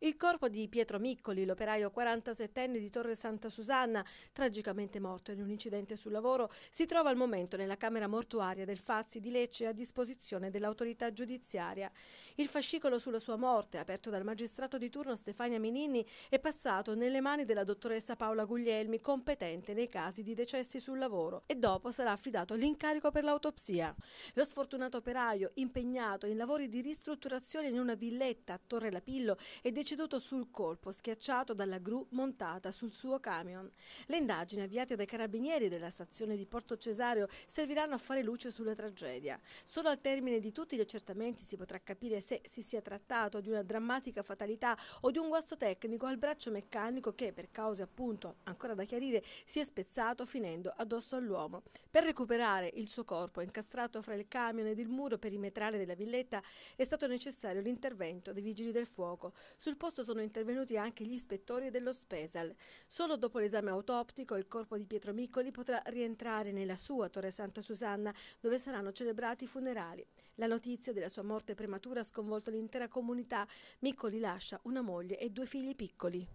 Il corpo di Pietro Miccoli, l'operaio 47enne di Torre Santa Susanna, tragicamente morto in un incidente sul lavoro, si trova al momento nella camera mortuaria del Fazzi di Lecce a disposizione dell'autorità giudiziaria. Il fascicolo sulla sua morte, aperto dal magistrato di turno Stefania Minini, è passato nelle mani della dottoressa Paola Guglielmi, competente nei casi di decessi sul lavoro, e dopo sarà affidato l'incarico per l'autopsia. Lo sfortunato operaio, impegnato in lavori di ristrutturazione in una villetta a Torre Lapillo, è deciso deceduto sul colpo, schiacciato dalla gru montata sul suo camion. Le indagini avviate dai carabinieri della stazione di Porto Cesareo serviranno a fare luce sulla tragedia. Solo al termine di tutti gli accertamenti si potrà capire se si sia trattato di una drammatica fatalità o di un guasto tecnico al braccio meccanico che, per cause appunto ancora da chiarire, si è spezzato finendo addosso all'uomo. Per recuperare il suo corpo incastrato fra il camion ed il muro perimetrale della villetta è stato necessario l'intervento dei vigili del fuoco. Sul sul posto sono intervenuti anche gli ispettori dello Spesal. Solo dopo l'esame autoptico il corpo di Pietro Miccoli potrà rientrare nella sua Torre Santa Susanna, dove saranno celebrati i funerali. La notizia della sua morte prematura ha sconvolto l'intera comunità. Miccoli lascia una moglie e due figli piccoli.